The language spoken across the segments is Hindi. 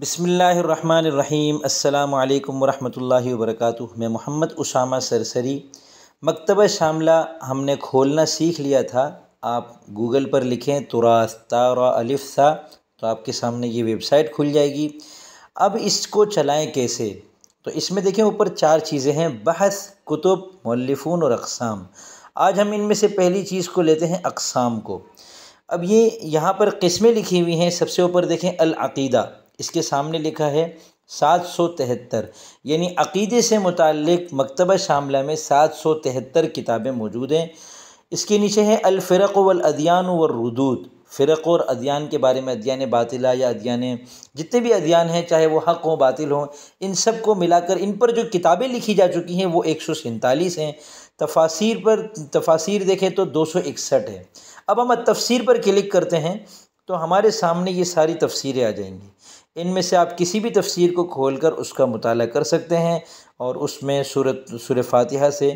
बसमीम् अल्लाम वरहमल वर्क मैं मोहम्मद उसामा सरसरी मकतब शामला हमने खोलना सीख लिया था आप गूगल पर लिखें तुरास तारा अलिफ सा तो आपके सामने ये वेबसाइट खुल जाएगी अब इसको चलाएं कैसे तो इसमें देखें ऊपर चार चीज़ें हैं बहस कुतुब मल्लफून और अकसाम आज हम इनमें से पहली चीज़ को लेते हैं अकसाम को अब ये यहाँ पर किस्में लिखी हुई हैं सबसे ऊपर देखें अलअीदा इसके सामने लिखा है सात सौ तिहत्तर यानी अकीदे से मुतक़ मकतबा शामला में सात सौ तिहत्तर किताबें मौजूद हैं इसके नीचे है अलफ़िरक वलअद्यान वरूद फ़िरक और अदियान के बारे में अदियान बातिला या अदियान जितने भी अदियान हैं चाहे वो हक हों बातिल हों इन सब को मिलाकर इन पर जो किताबें लिखी जा चुकी हैं वो एक सौ सैंतालीस हैं तफासिर पर तफासिर देखें तो दो सौ इकसठ है अब हम तफसीर पर क्लिक करते हैं तो हमारे सामने ये सारी तफसीरें आ जाएंगी इनमें से आप किसी भी तफसीर को खोल कर उसका मुताल कर सकते हैं और उसमें सूरत सुर फातिहा से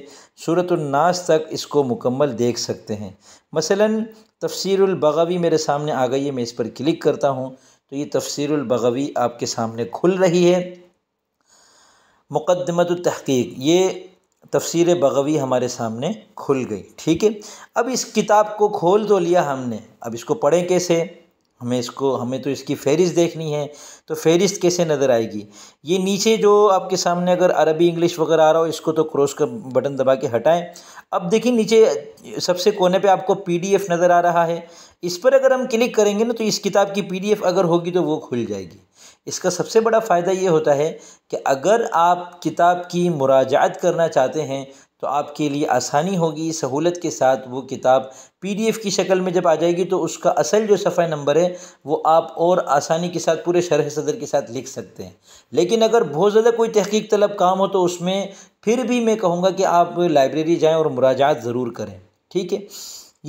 सूरतनास तक इसको मुकम्मल देख सकते हैं मसला तफसरबगवी मेरे सामने आ गई है मैं इस पर क्लिक करता हूँ तो ये तफसरबगवी आपके सामने खुल रही है मुकदमत तहकीक ये तफसर बगवी हमारे सामने खुल गई ठीक है अब इस किताब को खोल तो लिया हमने अब इसको पढ़ें कैसे हमें इसको हमें तो इसकी फहरिस्त देखनी है तो फहरिस्त कैसे नज़र आएगी ये नीचे जो आपके सामने अगर अरबी इंग्लिश वगैरह आ रहा हो इसको तो क्रॉस का बटन दबा के हटाएं अब देखिए नीचे सबसे कोने पे आपको पीडीएफ नज़र आ रहा है इस पर अगर हम क्लिक करेंगे ना तो इस किताब की पीडीएफ अगर होगी तो वो खुल जाएगी इसका सबसे बड़ा फ़ायदा ये होता है कि अगर आप किताब की मुराजात करना चाहते हैं तो आपके लिए आसानी होगी सहूलत के साथ वो किताब पीडीएफ की शक्ल में जब आ जाएगी तो उसका असल जो सफ़ा नंबर है वो आप और आसानी के साथ पूरे शरह सदर के साथ लिख सकते हैं लेकिन अगर बहुत ज़्यादा कोई तहकीक तलब काम हो तो उसमें फिर भी मैं कहूँगा कि आप लाइब्रेरी जाएँ और मुराजात ज़रूर करें ठीक है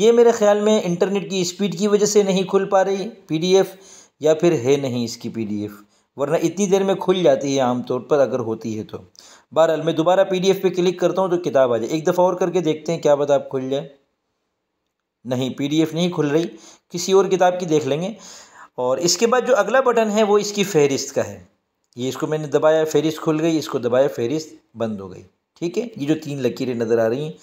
ये मेरे ख्याल में इंटरनेट की स्पीड की वजह से नहीं खुल पा रही पीडीएफ या फिर है नहीं इसकी पीडीएफ वरना इतनी देर में खुल जाती है आमतौर पर अगर होती है तो बहरहाल मैं दोबारा पी पे क्लिक करता हूँ तो किताब आ जाए एक दफ़ा और करके देखते हैं क्या पता आप खुल जाए नहीं पीडीएफ नहीं खुल रही किसी और किताब की देख लेंगे और इसके बाद जो अगला बटन है वो इसकी फहरिस्त का है ये इसको मैंने दबाया फहरिस्त खुल गई इसको दबाया फहरिस्त बंद हो गई ठीक है ये जो तीन लकीरें नज़र आ रही हैं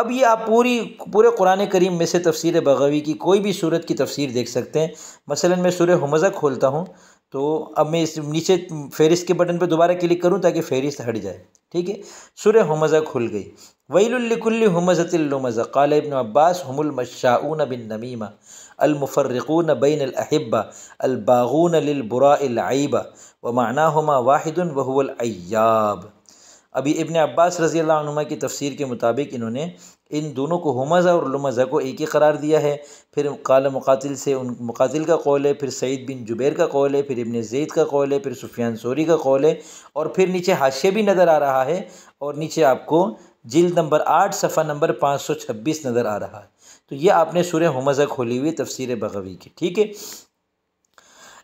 अब ये आप पूरी पूरे कुरान करीम में से तफसीर बगवी की कोई भी सूरत की तफसीर देख सकते हैं मसलन मैं सूर्य हमज़ा खोलता हूँ तो अब मैं इस नीचे फेरिस के बटन पर दोबारा क्लिक करूँ ताकि फेरिस हट जाए ठीक है सुर हमज़ा खुल गई वईलकुल्ल हमजतिलमज़ा कल इबन अब्बास हमलमशाऊन बिन नमीमा अलमफ़र्रकून बैन अहिब्बा अलबागून लबुरा अलबा व माना हमा वाहिदन वहुअल अभी इबन अब्बास रज़ी अल्लाह की तफसीर के मुताबिक इन्होंने इन दोनों को हमज़ा और लमज़ा को एक ही करार दिया है फिर काल मुकातिल से उन मुकातिल का कौल है फिर सईद बिन जुबैर का कौल है फिर इबन ज़ैद का कौल है फिर सुफियान सोरी का कौल है और फिर नीचे हाशे भी नज़र आ रहा है और नीचे आपको जिल्द नंबर आठ सफ़ा नंबर पाँच सौ छब्बीस नज़र आ रहा है तो ये आपने सूर्य हमज़ा खोली हुई तफसर बगवी की ठीक है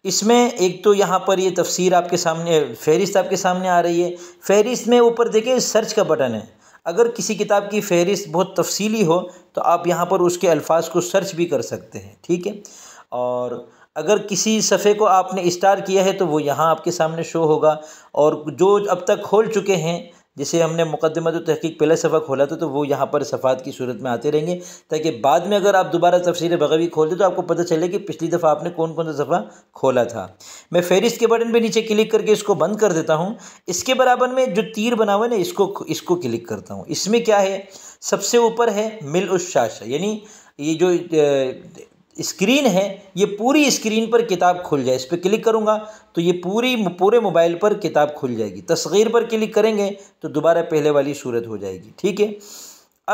इसमें एक तो यहाँ पर ये तफसीर आपके सामने फहरिस्त आपके सामने आ रही है फहरिस्त में ऊपर देखिए सर्च का बटन है अगर किसी किताब की फहरिस्त बहुत तफसीली हो तो आप यहाँ पर उसके अल्फाज को सर्च भी कर सकते हैं ठीक है और अगर किसी सफ़े को आपने स्टार किया है तो वो यहाँ आपके सामने शो होगा और जो अब तक खोल चुके हैं जिसे हमने मुकदमा तो तहकीक पहला सफ़ा खोला था तो वो यहाँ पर सफ़ात की सूरत में आते रहेंगे ताकि बाद में अगर आप दोबारा तफसीर बगवी खोलते तो आपको पता चले कि पिछली दफ़ा आपने कौन कौन सा सफ़ा खोला था मैं फेरिस के बटन पर नीचे क्लिक करके इसको बंद कर देता हूँ इसके बराबर में जो तीर बना हुआ है ना इसको इसको क्लिक करता हूँ इसमें क्या है सबसे ऊपर है मिल उस यानी ये जो स्क्रीन है ये पूरी स्क्रीन पर किताब खुल जाए इस पर क्लिक करूँगा तो ये पूरी पूरे मोबाइल पर किताब खुल जाएगी तस्गीर पर क्लिक करेंगे तो दोबारा पहले वाली सूरत हो जाएगी ठीक है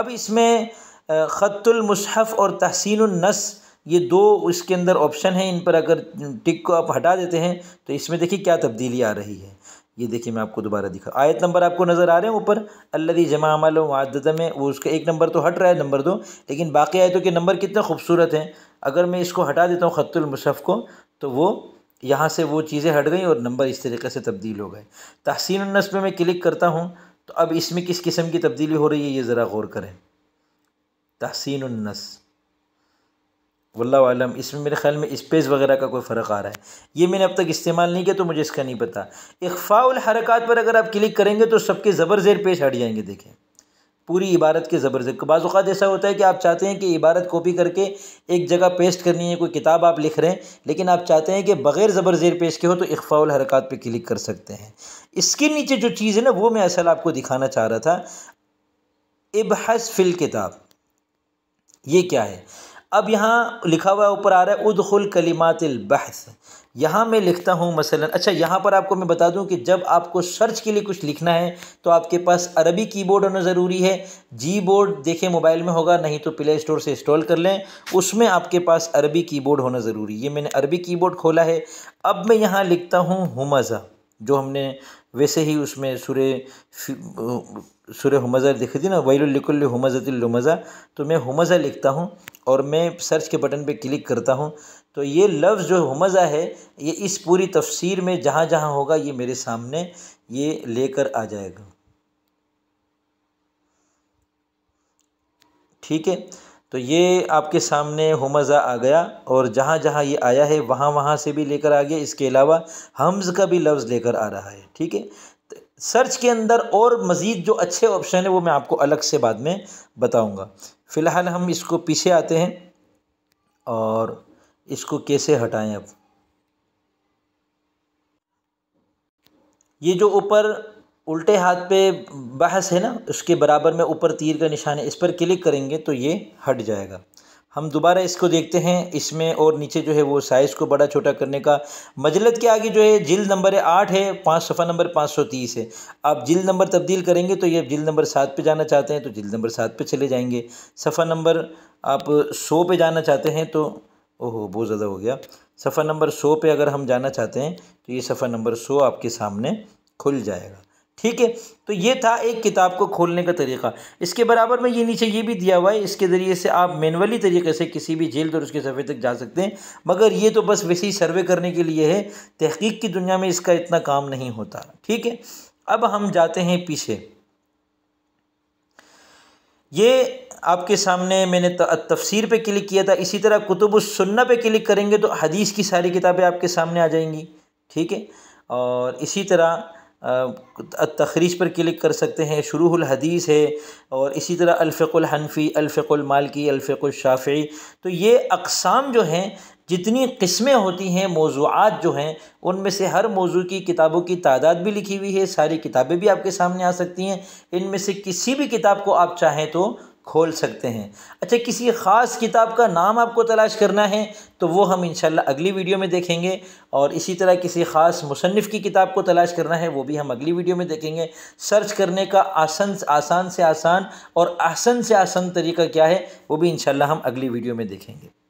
अब इसमें ख़तुलमसहफ़ और तहसीनस ये दो इसके अंदर ऑप्शन हैं इन पर अगर टिक को आप हटा देते हैं तो इसमें देखिए क्या तब्दीली आ रही है ये देखिए मैं आपको दोबारा दिखा आयत नंबर आपको नज़र आ रहे हैं ऊपर अल्लाह जमा अमल वादत में वो उसका एक नंबर तो हट रहा है नंबर दो लेकिन बाकी आयतों के नंबर कितने खूबसूरत हैं अगर मैं इसको हटा देता हूँ ख़तुलमशफ़ को तो वो यहाँ से वो चीज़ें हट गई और नंबर इस तरीके से तब्दील हो गए तहसीन नस्ब में मैं क्लिक करता हूँ तो अब इसमें किस किस्म की तब्दीली हो रही है ये ज़रा गौर करें तहसीन नस्ब वल्लम इसमें मेरे ख्याल में स्पेस वगैरह का कोई फ़र्क आ रहा है ये मैंने अब तक इस्तेमाल नहीं किया तो मुझे इसका नहीं पता इखफ़ाउल हरकत पर अगर आप क्लिक करेंगे तो सबके ज़बर ज़ेर पेश हट जाएंगे देखें पूरी इबारत के ज़बर ज़ेर बाज़ात ऐसा होता है कि आप चाहते हैं कि इबारत कॉपी करके एक जगह पेस्ट करनी है कोई किताब आप लिख रहे हैं लेकिन आप चाहते हैं कि बग़ैर ज़बर ज़ेर पेश के हो तो इखफ़ाउल हरकत पर क्लिक कर सकते हैं इसके नीचे जो चीज़ है ना वो मैं असल आपको दिखाना चाह रहा था इबहस फिल किताब ये क्या है अब यहाँ लिखा हुआ ऊपर आ रहा है उदखुल कलिमातिल बहस यहाँ मैं लिखता हूँ मसलन अच्छा यहाँ पर आपको मैं बता दूँ कि जब आपको सर्च के लिए कुछ लिखना है तो आपके पास अरबी कीबोर्ड होना ज़रूरी है जी बोर्ड देखें मोबाइल में होगा नहीं तो प्ले स्टोर से इंस्टॉल कर लें उसमें आपके पास अरबी कीबोर्ड होना ज़रूरी ये मैंने अरबी कीबोर्ड खोला है अब मैं यहाँ लिखता हूँ हमज़ा जो हमने वैसे ही उसमें सुर सुर हमज़ा लिखी थी ना वैलकुल्ल हमज़तिलमज़ा तो मैं हमज़ा लिखता हूँ और मैं सर्च के बटन पे क्लिक करता हूँ तो ये लफ्ज़ जो हमज़ा है ये इस पूरी तफसीर में जहाँ जहाँ होगा ये मेरे सामने ये लेकर आ जाएगा ठीक है तो ये आपके सामने हमज़ा आ गया और जहाँ जहाँ ये आया है वहाँ वहाँ से भी लेकर आ गया इसके अलावा हमज़ का भी लफ्ज़ लेकर आ रहा है ठीक है सर्च के अंदर और मज़ीद जो अच्छे ऑप्शन है वो मैं आपको अलग से बाद में बताऊँगा फ़िलहाल हम इसको पीछे आते हैं और इसको कैसे हटाएं अब ये जो ऊपर उल्टे हाथ पे बहस है ना उसके बराबर में ऊपर तीर का निशान है इस पर क्लिक करेंगे तो ये हट जाएगा हम दोबारा इसको देखते हैं इसमें और नीचे जो है वो साइज़ को बड़ा छोटा करने का मजलत के आगे जो है जिल नंबर आठ है पाँच सफ़ा नंबर पाँच सौ तीस है आप ज़िल नंबर तब्दील करेंगे तो ये जिल नंबर सात पे जाना चाहते हैं तो जिल नंबर सात पे चले जाएंगे सफ़ा नंबर आप सौ पे जाना चाहते हैं तो ओहो बहुत ज़्यादा हो गया सफ़ा नंबर सौ पर अगर हम जाना चाहते हैं तो ये सफ़ा नंबर सौ आपके सामने खुल जाएगा ठीक है तो ये था एक किताब को खोलने का तरीका इसके बराबर में ये नीचे ये भी दिया हुआ है इसके ज़रिए से आप मैनुअली तरीके से किसी भी जेल और उसके सफ़े तक जा सकते हैं मगर ये तो बस वैसे ही सर्वे करने के लिए है तहकीक की दुनिया में इसका इतना काम नहीं होता ठीक है अब हम जाते हैं पीछे ये आपके सामने मैंने तफसीर पर क्लिक किया था इसी तरह कुतुब सुन्ना पर क्लिक करेंगे तो हदीस की सारी किताबें आपके सामने आ जाएंगी ठीक है और इसी तरह तखरीज पर क्लिक कर सकते हैं शुरू हदीस है और इसी तरह अलफ़ुलहनफ़ी अलफ़ुलमालकी अलफ़ुलशाफ़ी तो ये अकसाम जो हैं जितनी किस्में होती हैं मौजूद जो हैं उनमें से हर मौजू की किताबों की तादाद भी लिखी हुई है सारी किताबें भी आपके सामने आ सकती हैं इनमें से किसी भी किताब को आप चाहें तो खोल सकते हैं अच्छा किसी ख़ास किताब का नाम आपको तलाश करना है तो वो हम इंशाल्लाह अगली वीडियो में देखेंगे और इसी तरह किसी ख़ास मुसनफ़ की किताब को तलाश करना है वो भी हम अगली वीडियो में देखेंगे सर्च करने का आसन आसान से आसान और आसन से आसान तरीका क्या है वो भी इंशाल्लाह हम अगली वीडियो में देखेंगे